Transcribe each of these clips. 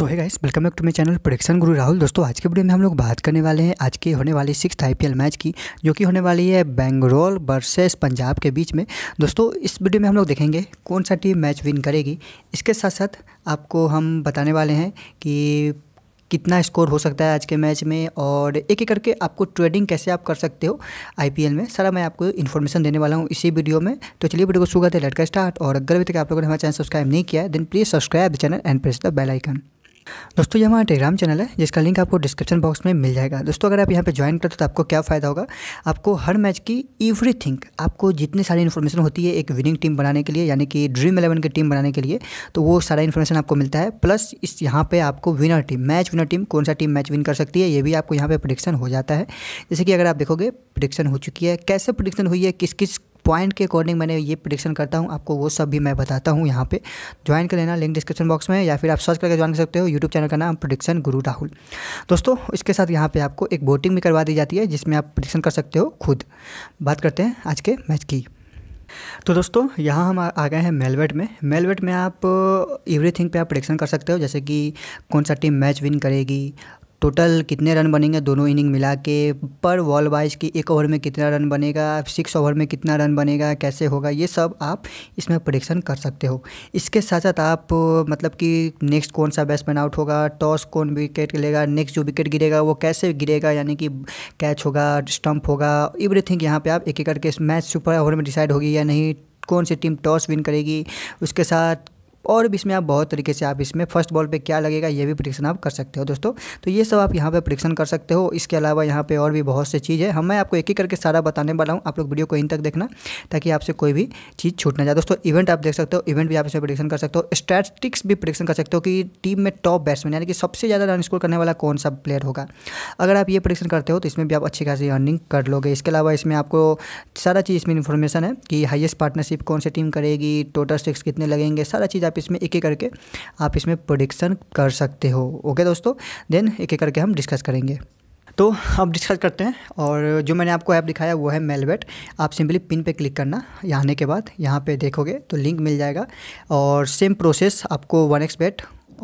so hi guys welcome back to my channel production Guru Rahul दोस्तों आज के वीडियो में हम लोग बात करने वाले हैं आज के होने वाली सिक्स आईपीएल मैच की जो कि होने वाली है बेंगलोर वर्सेस पंजाब के बीच में दोस्तों इस वीडियो में हम लोग देखेंगे कौन सा टीम मैच विन करेगी इसके साथ साथ आपको हम बताने वाले हैं कि कितना स्कोर हो सकता है आज के मैच में और एक एक करके आपको ट्रेडिंग कैसे आप कर सकते हो आईपीएल में सारा मैं आपको इन्फॉर्मेशन देने वाला हूँ इसी वीडियो में तो चलिए वीडियो को शुरू है लड़का स्टार्ट और अगर अभी तक आप लोगों ने हमारा चैनल सब्सक्राइब नहीं किया है then please subscribe the channel and press the bell icon दोस्तों ये हमारा टेलीग्राम चैनल है जिसका लिंक आपको डिस्क्रिप्शन बॉक्स में मिल जाएगा दोस्तों अगर आप यहाँ पे ज्वाइन करते हो तो आपको क्या फ़ायदा होगा आपको हर मैच की एवरीथिंग आपको जितनी सारी इन्फॉर्मेशन होती है एक विनिंग टीम बनाने के लिए यानी कि ड्रीम इलेवन की टीम बनाने के लिए तो वो सारा इन्फॉर्मेशन आपको मिलता है प्लस इस यहाँ पर आपको winner team match winner team कौन सा टीम मैच विन कर सकती है ये भी आपको यहाँ पर प्रडिक्शन हो जाता है जैसे कि अगर आप देखोगे प्रडिक्शन हो चुकी है कैसे प्रडिक्शन हुई है किस किस पॉइंट के अकॉर्डिंग मैंने ये प्रडिक्शन करता हूँ आपको वो सब भी मैं बताता हूँ यहाँ पे ज्वाइन कर लेना लिंक डिस्क्रिप्शन बॉक्स में या फिर आप सर्च करके ज्वाइन कर सकते हो यूट्यूब चैनल का नाम प्रडिक्शन गुरु राहुल दोस्तों इसके साथ यहाँ पे आपको एक वोटिंग भी करवा दी जाती है जिसमें आप प्रडिक्शन कर सकते हो खुद बात करते हैं आज के मैच की तो दोस्तों यहाँ हम आ गए हैं मेलवेट में मेलवेट में आप एवरीथिंग uh, पे आप प्रडिक्शन कर सकते हो जैसे कि कौन सा टीम मैच विन करेगी टोटल कितने रन बनेंगे दोनों इनिंग मिला के पर बॉल वाइज की एक ओवर में कितना रन बनेगा सिक्स ओवर में कितना रन बनेगा कैसे होगा ये सब आप इसमें प्रडिक्शन कर सकते हो इसके साथ साथ आप मतलब कि नेक्स्ट कौन सा बैट्समैन आउट होगा टॉस कौन विकेट लेगा नेक्स्ट जो विकेट गिरेगा वो कैसे गिरेगा यानी कि कैच होगा स्टम्प होगा एवरीथिंग यहाँ पर आप एक एक करके मैच सुपर ओवर में डिसाइड होगी या नहीं कौन सी टीम टॉस विन करेगी उसके साथ और भी इसमें आप बहुत तरीके से आप इसमें फर्स्ट बॉल पे क्या लगेगा ये भी प्रिडिक्शन आप कर सकते हो दोस्तों तो ये सब आप यहाँ पे प्रिडिक्शन कर सकते हो इसके अलावा यहाँ पे और भी बहुत से चीज़ है हम मैं आपको एक ही करके सारा बताने वाला हूँ आप लोग वीडियो को इन तक देखना ताकि आपसे कोई भी चीज़ छूट ना जाए दोस्तों इवेंट आप देख सकते हो इवेंट भी आप इसमें प्रिडिक्शन कर सकते हो स्टैटिक्स भी प्रिडिक्शन कर सकते हो कि टीम में टॉप बैट्समैन यानी कि सबसे ज़्यादा रन स्कोर करने वाला कौन सा प्लेयर होगा अगर आप ये प्रिडिक्शन करते हो तो इसमें भी आप अच्छी खासी अर्निंग कर लोगे इसके अलावा इसमें आपको सारा चीज़ इसमें इन्फॉर्मेशन है कि हाइएस्ट पार्टनरशिप कौन सी टीम करेगी टोटल स्टिक्स कितने लगेंगे सारा चीज़ आप इसमें एक एक करके आप इसमें प्रोडिक्शन कर सकते हो ओके दोस्तों देन एक एक करके हम डिस्कस करेंगे तो अब डिस्कस करते हैं और जो मैंने आपको ऐप दिखाया वो है मेलवेट आप सिंपली पिन पे क्लिक करना यहाँ आने के बाद यहाँ पे देखोगे तो लिंक मिल जाएगा और सेम प्रोसेस आपको वन एक्स बेट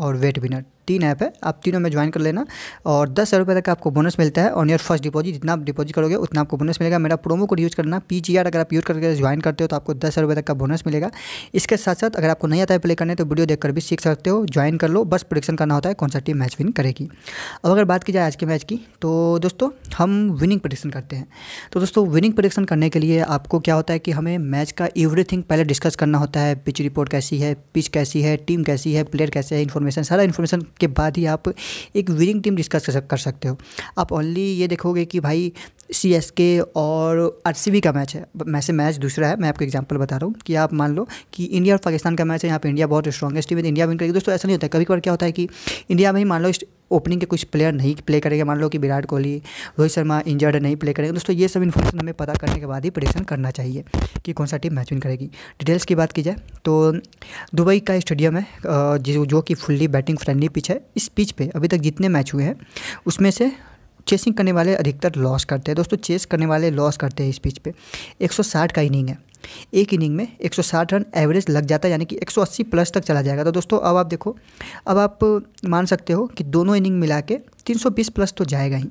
और वेट विनर तीन ऐप है आप तीनों में ज्वाइन कर लेना और दस हज़ार रुपये तक आपको बोनस मिलता है ऑन योर फर्स्ट डिपॉजिट जितना आप डिपॉजिट करोगे उतना आपको बोनस मिलेगा मेरा प्रोमो कोड यूज़ करना पी जी आर अगर आप यूज़ करके ज्वाइन करते हो तो आपको दस हज़ार रुपये तक का बोनस मिलेगा इसके साथ साथ अगर आपको नहीं आता है प्ले करने तो वीडियो देखकर भी सीख सकते हो ज्वाइन कर लो बस प्रोडिक्शन करना होता है कौन सा टीम मैच विन करेगी अब अगर बात की जाए आज के मैच की तो दोस्तों हम विनिंग प्रोडिक्शन करते हैं तो दोस्तों विनिंग प्रोडिक्शन करने के लिए आपको क्या होता है कि हमें मैच का एवरीथिंग पहले डिस्कस करना होता है पिच रिपोर्ट कैसी है पिच कैसी है टीम कैसी है प्लेयर कैसे है इन्फॉर्मेशन सारा इन्फॉर्मेशन के बाद ही आप एक विनिंग टीम डिस्कस कर सकते हो आप ओनली ये देखोगे कि भाई सी एस के और आर सी बी का मैच है वैसे मैच दूसरा है मैं आपको एग्जांपल बता रहा हूँ कि आप मान लो कि इंडिया और पाकिस्तान का मैच है यहाँ पे इंडिया बहुत स्ट्रॉगेस्ट टीम है इंडिया विन करेगी दोस्तों ऐसा नहीं होता है कभी कभार क्या होता है कि इंडिया में ही मान लो ओपनिंग के कुछ प्लेयर नहीं प्ले करेंगे मान लो कि विराट कोहली रोहित शर्मा इंजर्ड नहीं प्ले करेंगे दोस्तों ये सब इन्फॉर्मेशन हमें पता करने के बाद ही प्रेडिक्शन करना चाहिए कि कौन सा टीम मैच विन करेगी डिटेल्स की बात की जाए तो दुबई का स्टेडियम है जो जो कि फुल्ली बैटिंग फ्रेंडली पिच है इस पिच पर अभी तक जितने मैच हुए हैं उसमें से चेसिंग करने वाले अधिकतर लॉस करते हैं दोस्तों चेस करने वाले लॉस करते हैं इस पिच पे 160 का इनिंग है एक इनिंग में 160 रन एवरेज लग जाता है यानी कि 180 प्लस तक चला जाएगा तो दोस्तों अब आप देखो अब आप मान सकते हो कि दोनों इनिंग मिला के 320 प्लस तो जाएगा ही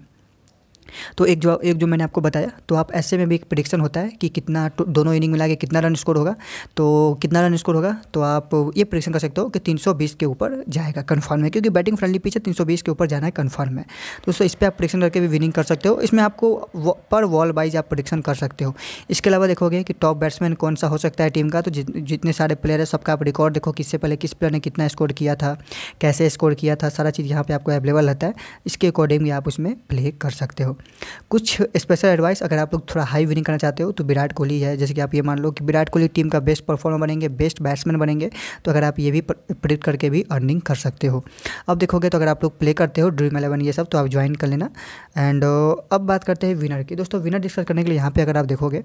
तो एक जो एक जो मैंने आपको बताया तो आप ऐसे में भी एक प्रडिक्शन होता है कि कितना दोनों इनिंग मिला के कितना रन स्कोर होगा तो कितना रन स्कोर होगा तो आप ये प्रडिक्शन कर सकते हो कि 320 के ऊपर जाएगा कन्फर्म है क्योंकि बैटिंग फ्रेंडली पीछे 320 के ऊपर जाना है कन्फर्म है तो दोस्तों इस पर आप प्रडिक्शन करके भी विनिंग कर सकते हो इसमें आपको पर वॉल वाइज आप प्रडिक्शन कर सकते हो इसके अलावा देखोगे कि टॉप बैट्समैन कौन सा हो सकता है टीम का तो जितने सारे प्लेयर है सबका आप रिकॉर्ड देखो किससे पहले किस प्लेयर ने कितना स्कोर किया था कैसे स्कोर किया था सारा चीज़ यहाँ पर आपको अवेलेबल रहता है इसके अकॉर्डिंग भी आप उसमें प्ले कर सकते हो कुछ स्पेशल एडवाइस अगर आप लोग थोड़ा हाई विनिंग करना चाहते हो तो विराट कोहली है जैसे कि आप ये मान लो कि विराट कोहली टीम का बेस्ट परफॉर्मर बनेंगे बेस्ट बैट्समैन बनेंगे तो अगर आप ये भी प्रेडिक्ट करके भी अर्निंग कर सकते हो अब देखोगे तो अगर आप लोग प्ले करते हो ड्रीम एलेवन ये सब तो आप ज्वाइन कर लेना एंड अब बात करते हैं विनर की दोस्तों विनर डिस्कस करने के लिए यहाँ पर अगर आप देखोगे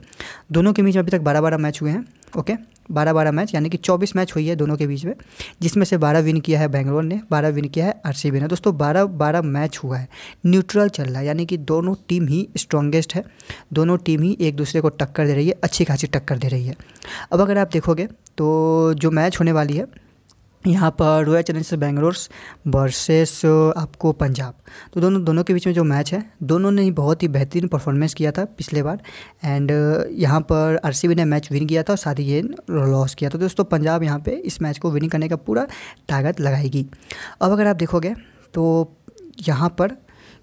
दोनों के बीच में अभी तक बारह बारह मैच हुए हैं ओके बारह बारह मैच यानी कि चौबीस मैच हुई है दोनों के बीच में जिसमें से बारह विन किया है बेंगलोर ने बारह विन किया है आर ने तो दोस्तों बारह बारह मैच हुआ है न्यूट्रल चल रहा है यानी कि दोनों टीम ही स्ट्रॉन्गेस्ट है दोनों टीम ही एक दूसरे को टक्कर दे रही है अच्छी खासी टक्कर दे रही है अब अगर आप देखोगे तो जो मैच होने वाली है यहाँ पर रॉयल चैलेंजर्स बेंगलोर वर्सेस आपको पंजाब तो दोनों दोनों के बीच में जो मैच है दोनों ने बहुत ही बेहतरीन परफॉर्मेंस किया था पिछले बार एंड यहाँ पर आरसीबी ने मैच विन किया था और साथ ही ये लॉस किया था तो दोस्तों पंजाब यहाँ पे इस मैच को विनिंग करने का पूरा ताकत लगाएगी अब अगर आप देखोगे तो यहाँ पर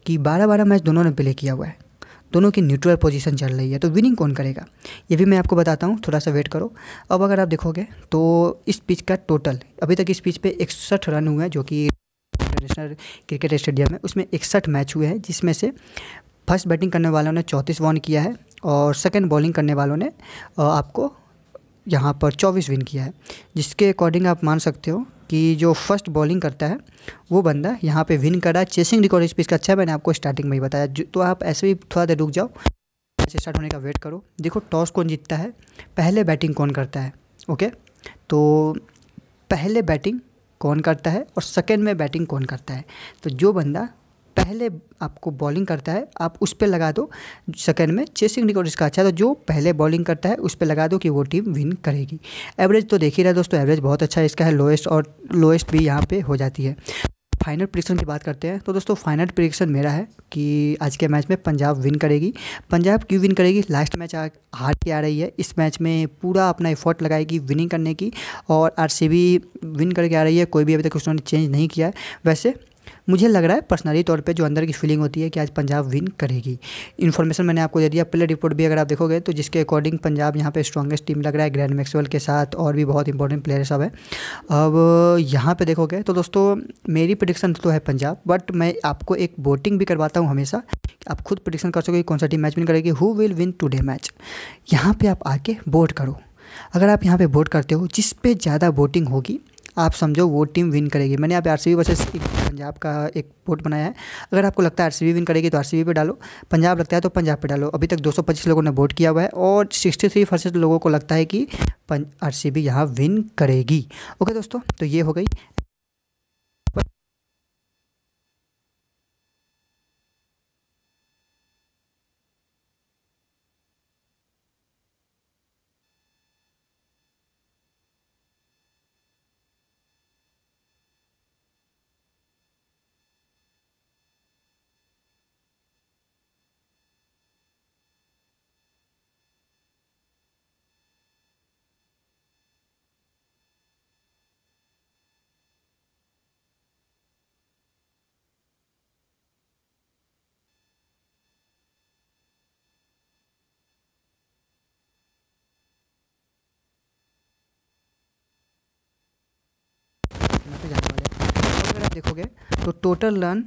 कि बारह बारह मैच दोनों ने प्ले किया हुआ है दोनों की न्यूट्रल पोजीशन चल रही है तो विनिंग कौन करेगा ये भी मैं आपको बताता हूँ थोड़ा सा वेट करो अब अगर आप देखोगे तो इस पिच का टोटल अभी तक इस पिच पे इकसठ रन हुए हैं जो कि इंटरनेशनल क्रिकेट स्टेडियम है उसमें इकसठ मैच हुए हैं जिसमें से फर्स्ट बैटिंग करने वालों ने चौंतीस वन किया है और सेकेंड बॉलिंग करने वालों ने आपको यहाँ पर 24 विन किया है जिसके अकॉर्डिंग आप मान सकते हो कि जो फर्स्ट बॉलिंग करता है वो बंदा यहाँ पे विन कर रहा है चेसिंग रिकॉर्ड पीस का अच्छा है मैंने आपको स्टार्टिंग में ही बताया तो आप ऐसे भी थोड़ा देर रुक जाओ मैच स्टार्ट होने का वेट करो देखो टॉस कौन जीतता है पहले बैटिंग कौन करता है ओके तो पहले बैटिंग कौन करता है और सेकेंड में बैटिंग कौन करता है तो जो बंदा पहले आपको बॉलिंग करता है आप उस पर लगा दो सेकेंड में चेसिंग रिकॉर्ड इसका अच्छा तो जो पहले बॉलिंग करता है उस पर लगा दो कि वो टीम विन करेगी एवरेज तो देख ही रहा है दोस्तों एवरेज बहुत अच्छा है इसका है लोएस्ट और लोएस्ट भी यहाँ पर हो जाती है फाइनल प्रिडिक्शन की बात करते हैं तो दोस्तों फाइनल प्रिडिक्शन मेरा है कि आज के मैच में पंजाब विन करेगी पंजाब क्यों विन करेगी लास्ट मैच हार के आ रही है इस मैच में पूरा अपना एफर्ट लगाएगी विनिंग करने की और आरसीबी विन करके आ रही है कोई भी अभी तक उसने चेंज नहीं किया है वैसे मुझे लग रहा है पर्सनली तौर पे जो अंदर की फीलिंग होती है कि आज पंजाब विन करेगी इन्फॉर्मेशन मैंने आपको दे दिया प्ले रिपोर्ट भी अगर आप देखोगे तो जिसके अकॉर्डिंग पंजाब यहाँ पर स्ट्रॉगेस्ट टीम लग रहा है ग्रैंड मैक्सवेल के साथ और भी बहुत इंपॉर्टेंट प्लेयर सब है अब यहाँ पर देखोगे तो दोस्तों मेरी प्रडिक्शन तो है पंजाब बट मैं आपको एक वोटिंग भी करवाता हूँ हमेशा आप खुद प्रडिक्शन कर सकोगे कौन सा टीम मैच विन करेगी who will win today match यहाँ पर आप आके वोट करो अगर आप यहाँ पे वोट करते हो जिस पे ज़्यादा वोटिंग होगी आप समझो वो टीम विन करेगी मैंने यहाँ पे आर वर्सेस पंजाब का एक वोट बनाया है अगर आपको लगता है आर विन करेगी तो आर पे डालो पंजाब लगता है तो पंजाब पे डालो अभी तक 225 लोगों ने वोट किया हुआ है और 63 परसेंट लोगों को लगता है कि आर सी बी यहाँ विन करेगी ओके दोस्तों तो ये हो गई देखोगे तो टोटल रन